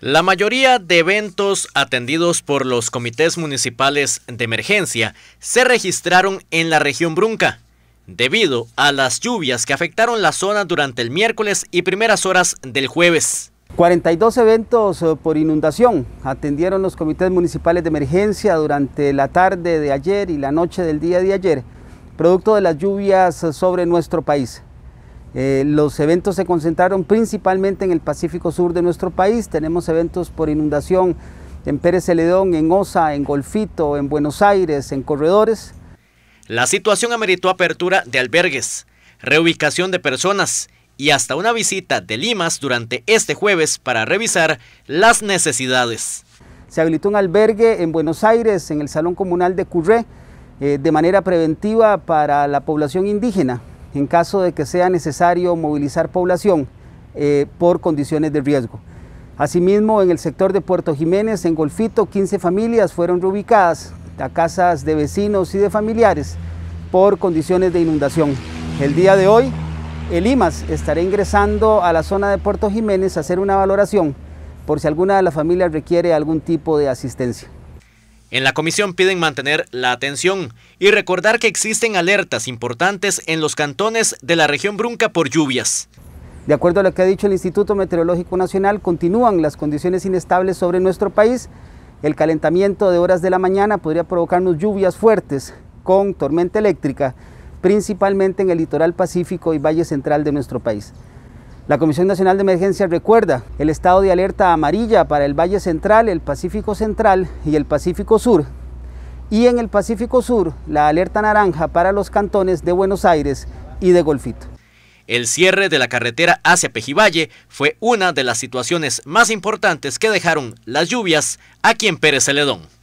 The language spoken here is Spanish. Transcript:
La mayoría de eventos atendidos por los comités municipales de emergencia se registraron en la región Brunca, debido a las lluvias que afectaron la zona durante el miércoles y primeras horas del jueves. 42 eventos eh, por inundación atendieron los comités municipales de emergencia durante la tarde de ayer y la noche del día de ayer, producto de las lluvias sobre nuestro país. Eh, los eventos se concentraron principalmente en el Pacífico Sur de nuestro país. Tenemos eventos por inundación en Pérez Celedón, en Osa, en Golfito, en Buenos Aires, en Corredores. La situación ameritó apertura de albergues, reubicación de personas y hasta una visita de Limas durante este jueves para revisar las necesidades. Se habilitó un albergue en Buenos Aires, en el Salón Comunal de Curré, eh, de manera preventiva para la población indígena en caso de que sea necesario movilizar población eh, por condiciones de riesgo. Asimismo, en el sector de Puerto Jiménez, en Golfito, 15 familias fueron reubicadas a casas de vecinos y de familiares por condiciones de inundación. El día de hoy, el IMAS estará ingresando a la zona de Puerto Jiménez a hacer una valoración por si alguna de las familias requiere algún tipo de asistencia. En la comisión piden mantener la atención y recordar que existen alertas importantes en los cantones de la región Brunca por lluvias. De acuerdo a lo que ha dicho el Instituto Meteorológico Nacional, continúan las condiciones inestables sobre nuestro país. El calentamiento de horas de la mañana podría provocarnos lluvias fuertes con tormenta eléctrica, principalmente en el litoral pacífico y valle central de nuestro país. La Comisión Nacional de Emergencia recuerda el estado de alerta amarilla para el Valle Central, el Pacífico Central y el Pacífico Sur. Y en el Pacífico Sur, la alerta naranja para los cantones de Buenos Aires y de Golfito. El cierre de la carretera hacia Pejivalle fue una de las situaciones más importantes que dejaron las lluvias aquí en Pérez Celedón.